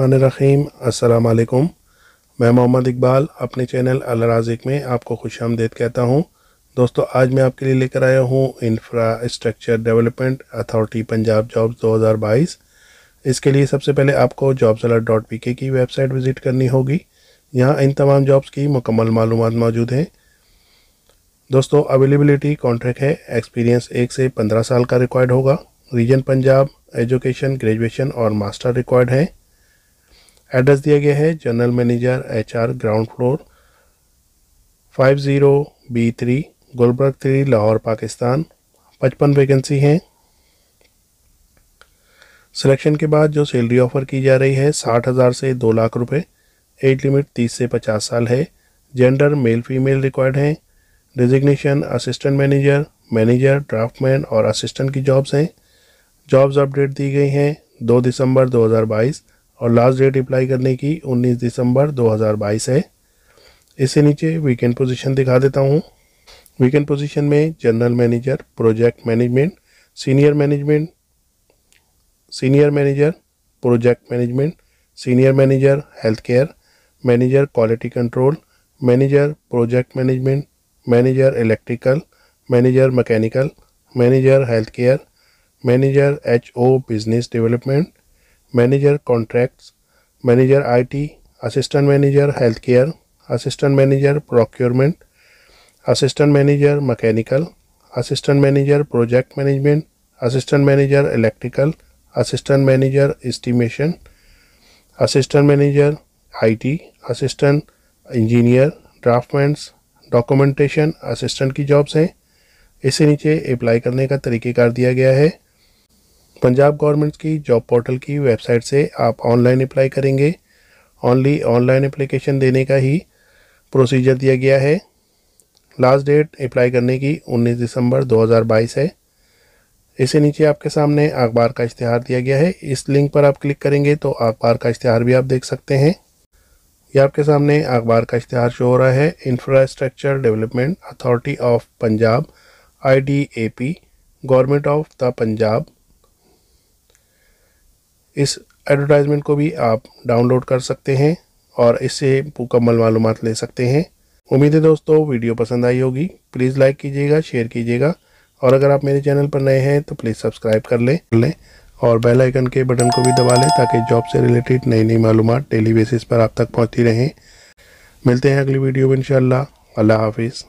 रहीम अस्सलाम वालेकुम मैं मोहम्मद इकबाल अपने चैनल राजिक में आपको खुश आमदेद कहता हूँ दोस्तों आज मैं आपके लिए लेकर आया हूँ infrastructure development authority Punjab jobs 2022 इसके लिए सबसे पहले आपको जॉब्स अलर्ट डॉट पी के की वेबसाइट विज़िट करनी होगी यहाँ इन तमाम जॉब्स की मुकम्मल मालूम मौजूद हैं दोस्तों अवेलेबिलिटी कॉन्ट्रैक्ट है एक्सपीरियंस एक से पंद्रह साल का रिक्वायर्ड होगा रीजन पंजाब एजुकेशन ग्रेजुएशन और मास्टर रिक्वायर्ड है एड्रेस दिया गया है general manager HR ground floor five zero B three Gulberg three Lahore Pakistan पचपन वैकेंसी हैं सिलेक्शन के बाद जो सैलरी ऑफ़र की जा रही है साठ हज़ार से दो लाख रुपए एज लिमिट तीस से पचास साल है जेंडर मेल फीमेल रिक्वायर्ड हैं designation assistant manager manager draftman और असिस्टेंट की जॉब्स हैं जॉब्स अपडेट दी गई हैं दो दिसंबर 2022 और लास्ट डेट अप्लाई करने की 19 दिसंबर 2022 है इससे नीचे वीकेंड पोजीशन दिखा देता हूँ वीकेंड पोजीशन में general manager project management senior management senior manager project management senior manager health care manager quality control manager project management manager electrical manager mechanical manager health care manager H O business development manager contracts manager IT, assistant manager health care assistant manager procurement assistant manager mechanical assistant manager project management assistant manager electrical assistant manager estimation assistant manager IT, assistant engineer draftsmen documentation assistant की jobs हैं इसे नीचे apply करने का तरीक़ेकार दिया गया है Punjab government की जॉब पोर्टल की वेबसाइट से आप ऑनलाइन अप्लाई करेंगे ऑनली ऑनलाइन अप्लीकेशन देने का ही प्रोसीजर दिया गया है लास्ट डेट अप्लाई करने की 19 दिसंबर 2022 है इसे नीचे आपके सामने अखबार का इश्तहार दिया गया है इस लिंक पर आप क्लिक करेंगे तो अखबार का इश्तहार भी आप देख सकते हैं ये आपके सामने अखबार का इश्तहार शो हो रहा है infrastructure development authority of Punjab आई गवर्नमेंट ऑफ द पंजाब इस एडवर्टाइजमेंट को भी आप डाउनलोड कर सकते हैं और इससे मुकम्मल मालूम ले सकते हैं उम्मीद है दोस्तों वीडियो पसंद आई होगी प्लीज़ लाइक कीजिएगा शेयर कीजिएगा और अगर आप मेरे चैनल पर नए हैं तो प्लीज़ सब्सक्राइब कर लें लें और बेल आइकन के बटन को भी दबा लें ताकि जॉब से रिलेटेड नई नई मालूम डेली बेसिस पर आप तक पहुँचती रहें मिलते हैं अगली वीडियो में इन अल्लाह हाफिज़